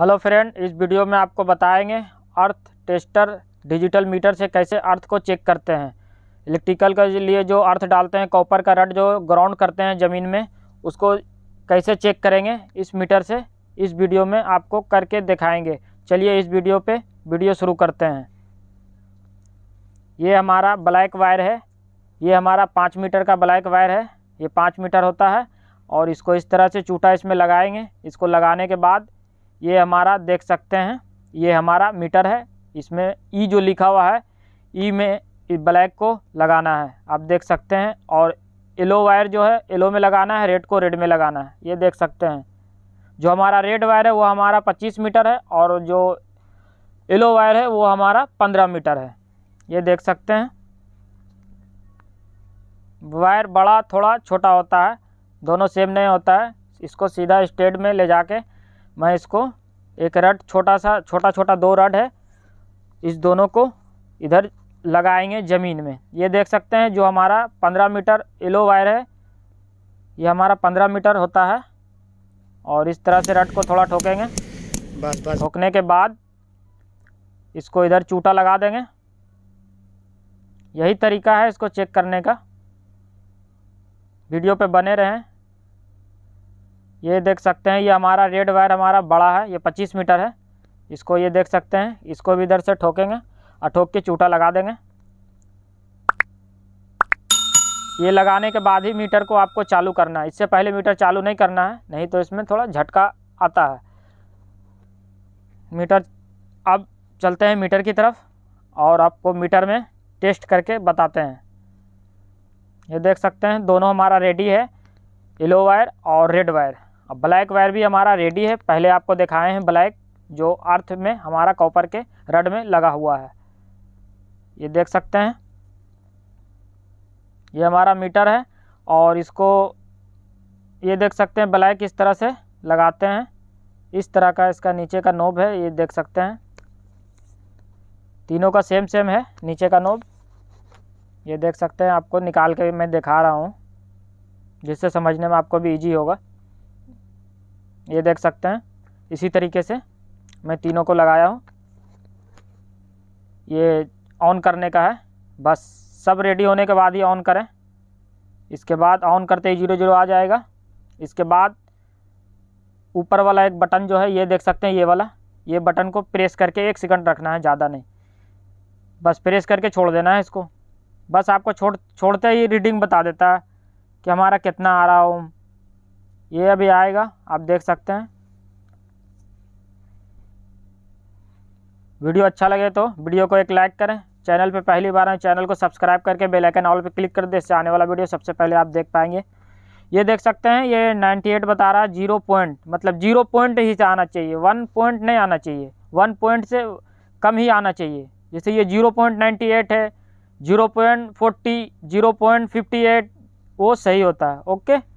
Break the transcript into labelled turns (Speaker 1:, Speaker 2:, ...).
Speaker 1: hello friend इस video में आपको बताएंगे अर्थ टेस्टर डिजिटल मीटर से कैसे अर्थ को चेक करते हैं इलेक्ट्रिकल के लिए जो अर्थ डालते हैं कॉपर का रड जो ग्राउंड करते हैं ज़मीन में उसको कैसे चेक करेंगे इस मीटर से इस वीडियो में आपको करके दिखाएंगे चलिए इस वीडियो पे वीडियो शुरू करते हैं ये हमारा ब्लैक वायर है ये हमारा पाँच मीटर का ब्लैक वायर है ये पाँच मीटर होता है और इसको इस तरह से चूटा इसमें लगाएंगे इसको लगाने के बाद ये हमारा देख सकते हैं ये हमारा मीटर है इसमें ई e जो लिखा हुआ है ई e में ब्लैक को लगाना है आप देख सकते हैं और येलो वायर जो है येलो में लगाना है रेड को रेड में लगाना है ये देख सकते हैं जो हमारा रेड वायर है वो हमारा 25 मीटर है और जो येलो वायर है वो हमारा 15 मीटर है ये देख सकते हैं वायर बड़ा थोड़ा छोटा होता है दोनों सेम नहीं होता है इसको सीधा स्टेट में ले जाके मैं इसको एक रड छोटा सा छोटा छोटा दो रड है इस दोनों को इधर लगाएंगे ज़मीन में ये देख सकते हैं जो हमारा पंद्रह मीटर एलो वायर है ये हमारा पंद्रह मीटर होता है और इस तरह से रड को थोड़ा ठोकेंगे बस बस ठोकने के बाद इसको इधर चूटा लगा देंगे यही तरीका है इसको चेक करने का वीडियो पे बने रहें ये देख सकते हैं ये हमारा रेड वायर हमारा बड़ा है ये पच्चीस मीटर है इसको ये देख सकते हैं इसको भी इधर से ठोकेंगे और ठोक के चूटा लगा देंगे ये लगाने के बाद ही मीटर को आपको चालू करना है इससे पहले मीटर चालू नहीं करना है नहीं तो इसमें थोड़ा झटका आता है मीटर अब चलते हैं मीटर की तरफ और आपको मीटर में टेस्ट करके बताते हैं ये देख सकते हैं दोनों हमारा रेडी है येलो वायर और रेड वायर अब ब्लैक वायर भी हमारा रेडी है पहले आपको दिखाए हैं ब्लैक जो अर्थ में हमारा कॉपर के रड में लगा हुआ है ये देख सकते हैं ये हमारा मीटर है और इसको ये देख सकते हैं ब्लैक इस तरह से लगाते हैं इस तरह का इसका नीचे का नोब है ये देख सकते हैं तीनों का सेम सेम है नीचे का नोब ये देख सकते हैं आपको निकाल के मैं दिखा रहा हूँ जिससे समझने में आपको भी इजी होगा ये देख सकते हैं इसी तरीके से मैं तीनों को लगाया हूँ ये ऑन करने का है बस सब रेडी होने के बाद ही ऑन करें इसके बाद ऑन करते ही जीरो जीरो आ जाएगा इसके बाद ऊपर वाला एक बटन जो है ये देख सकते हैं ये वाला ये बटन को प्रेस करके एक सेकंड रखना है ज़्यादा नहीं बस प्रेस करके छोड़ देना है इसको बस आपको छोड़ छोड़ते ही रीडिंग बता देता है कि हमारा कितना आ रहा हो ये अभी आएगा आप देख सकते हैं वीडियो अच्छा लगे तो वीडियो को एक लाइक करें चैनल पे पहली बार हैं चैनल को सब्सक्राइब करके बेल आइकन ऑल पे क्लिक कर दें इससे आने वाला वीडियो सबसे पहले आप देख पाएंगे ये देख सकते हैं ये 98 बता रहा है जीरो पॉइंट मतलब जीरो पॉइंट ही से आना चाहिए वन पॉइंट नहीं आना चाहिए वन पॉइंट से कम ही आना चाहिए जैसे ये जीरो पॉइंट नाइन्टी एट है zero point forty zero point fifty eight वो सही होता है ओके